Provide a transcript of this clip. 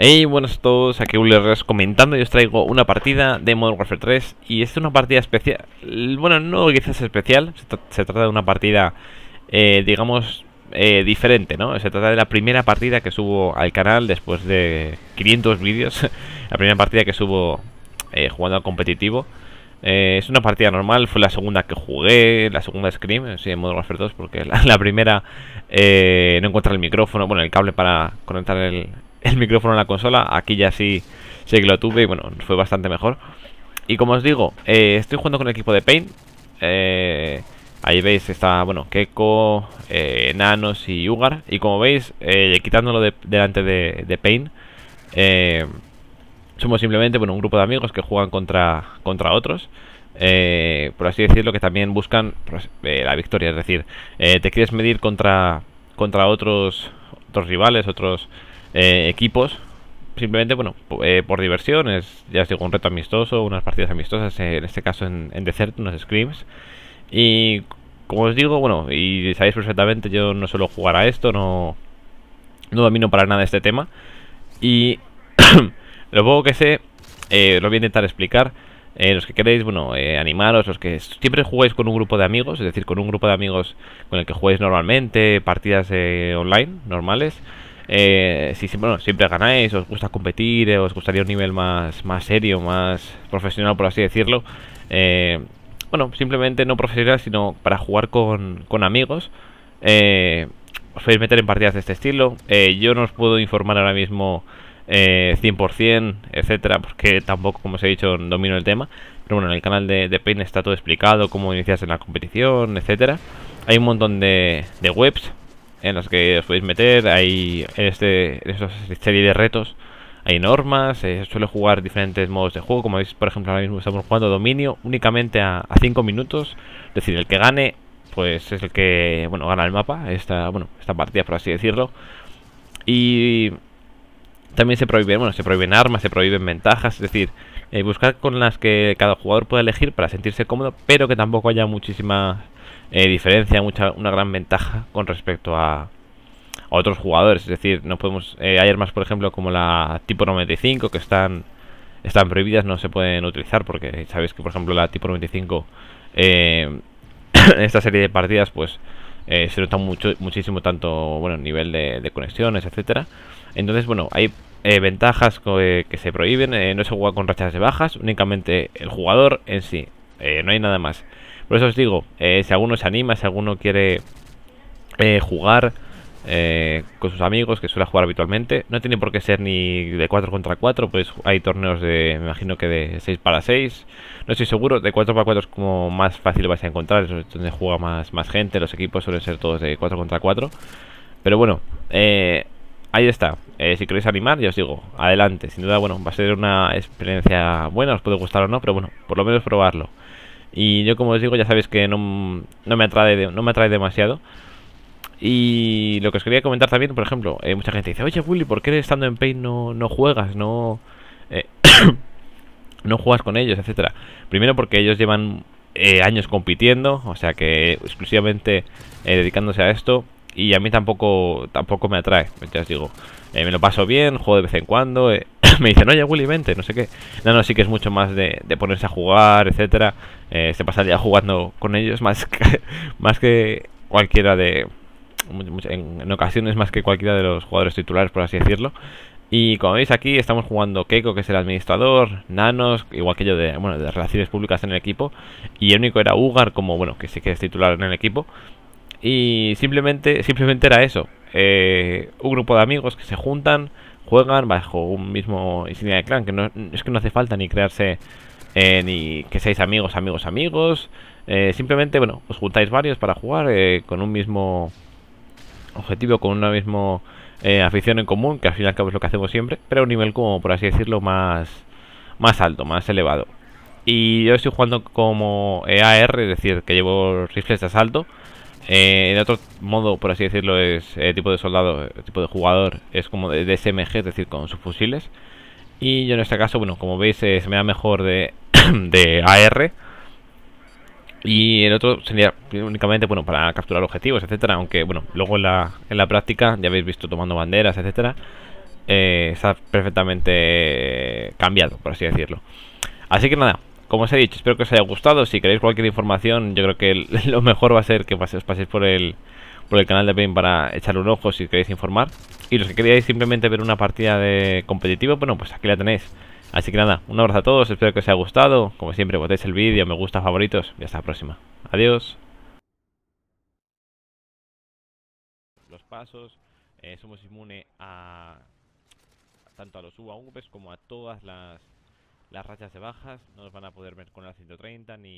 Hey, buenas a todos, aquí Ullerres comentando y os traigo una partida de Modern Warfare 3 y es una partida especial, bueno, no quizás especial, se, trata de una partida, eh, digamos, eh, diferente, ¿no? Se trata de la primera partida que subo al canal después de 500 vídeos, la primera partida que subo eh, jugando al competitivo. Eh, es una partida normal, fue la segunda que jugué, la segunda Scream, sí, en Modern Warfare 2, porque la, la primera eh, no encontré el micrófono, bueno, el cable para conectar el, el micrófono en la consola. Aquí ya sí, sí que lo tuve y bueno, fue bastante mejor. Y como os digo, eh, estoy jugando con el equipo de Pain eh, ahí veis, está, bueno, Keiko eh, Nanos y Ugar. Y como veis, quitándolo delante de, de somos simplemente bueno, un grupo de amigos que juegan contra, contra otros. por así decirlo, que también buscan pues, la victoria. Es decir, te quieres medir contra, contra otros, otros rivales, otros eh, equipos. Simplemente, bueno, eh, por diversión, es, ya os digo, un reto amistoso, unas partidas amistosas, eh, en este caso en, en Desert, unos scrims. Y como os digo, bueno, y sabéis perfectamente, yo no suelo jugar a esto, no, no domino para nada este tema. Y lo poco que sé, lo voy a intentar explicar. los que queréis, bueno, animaros, los que siempre jugáis con un grupo de amigos, es decir, con un grupo de amigos con el que jugáis normalmente, partidas online, normales. Eh, si siempre ganáis, os gusta competir, eh, os gustaría un nivel más, más serio, más profesional, por así decirlo. Eh, bueno, simplemente no profesional, sino para jugar con, con amigos. os podéis meter en partidas de este estilo. yo no os puedo informar ahora mismo 100%, etcétera, porque tampoco, como os he dicho, domino el tema. Pero bueno, en el canal de, de Pain está todo explicado, cómo iniciarse en la competición, etcétera. Hay un montón de webs en las que os podéis meter. Hay este, serie de retos, hay normas, eh, suele jugar diferentes modos de juego. Como veis, por ejemplo, ahora mismo estamos jugando dominio únicamente a 5 minutos. Es decir, el que gane, pues es el que bueno gana el mapa, esta, bueno, esta partida, por así decirlo. Y también se prohíben, bueno, se prohíben armas, se prohíben ventajas, es decir, eh, buscar con las que cada jugador pueda elegir para sentirse cómodo, pero que tampoco haya muchísima eh, diferencia, mucha, una gran ventaja con respecto a, otros jugadores. Es decir, no podemos, eh, hay armas, por ejemplo, como la tipo 95 que están, están prohibidas, no se pueden utilizar porque sabéis que, por ejemplo, la tipo 95 en esta serie de partidas, pues se nota mucho, muchísimo tanto bueno nivel de, de conexiones, etcétera. Entonces, bueno, hay eh, ventajas eh, que, se prohíben, eh, no se juega con rachas de bajas, únicamente el jugador en sí, no hay nada más. Por eso os digo, si alguno se anima, si alguno quiere jugar con sus amigos, que suele jugar habitualmente, no tiene por qué ser ni de 4 contra 4, pues hay torneos de, me imagino que de 6 para 6, no estoy seguro, de 4 para 4 es como más fácil vas a encontrar, es donde juega más, más gente, los equipos suelen ser todos de 4 contra 4, pero bueno, eh ahí está. Eh, si queréis animar, ya os digo, adelante. Sin duda, bueno, va a ser una experiencia buena, os puede gustar o no, pero bueno, por lo menos probarlo. Y yo, como os digo, ya sabéis que no, me, atrae no me atrae demasiado. Y lo que os quería comentar también, por ejemplo, eh, mucha gente dice, oye Willy, ¿por qué estando en Paint no, juegas? No, eh, no juegas con ellos, etcétera. Primero porque ellos llevan años compitiendo, o sea que exclusivamente dedicándose a esto y a mí tampoco tampoco me atrae, ya os digo. Eh, me lo paso bien, juego de vez en cuando. Eh, me dicen, oye, Willy, vente, no sé qué. No, sí que es mucho más de, ponerse a jugar, etcétera. Eh, se pasaría jugando con ellos más que, más que cualquiera de. En, ocasiones más que cualquiera de los jugadores titulares, por así decirlo. Y como veis aquí estamos jugando Keiko, que es el administrador, Nanos, igual que yo de, bueno, de relaciones públicas en el equipo. Y el único era Ugar, como bueno, que sí que es titular en el equipo. Y simplemente, simplemente era eso. Eh, un grupo de amigos que se juntan, juegan bajo un mismo insignia de clan, que no, es que no hace falta ni crearse eh, ni que seáis amigos, amigos, amigos. Eh, simplemente, bueno, os juntáis varios para jugar con un mismo objetivo, con una misma afición en común, que al final y al cabo es lo que hacemos siempre, pero a un nivel como, por así decirlo, más, más alto, más elevado. Y yo estoy jugando como EAR, es decir, que llevo rifles de asalto. En eh, otro modo, por así decirlo, es eh, tipo de soldado, eh, tipo de jugador, es como de, SMG, es decir, con sus fusiles. Y yo en este caso, bueno, como veis, se me da mejor de, de AR. Y en otro sería únicamente, bueno, para capturar objetivos, etcétera. Aunque, bueno, luego en la, en la práctica, ya habéis visto tomando banderas, etcétera, está perfectamente cambiado, por así decirlo. Así que nada, como os he dicho, espero que os haya gustado. Si queréis cualquier información, yo creo que lo mejor va a ser que os paséis por el, por el canal de Pain para echarle un ojo si queréis informar. Y los que queríais simplemente ver una partida de competitivo, bueno, pues aquí la tenéis. Así que nada, un abrazo a todos, espero que os haya gustado. Como siempre, votéis el vídeo, me gusta, favoritos y hasta la próxima. Adiós. Los pasos, eh, somos inmune a tanto a los UAVs como a todas las las rachas de bajas no nos van a poder ver con la 130 ni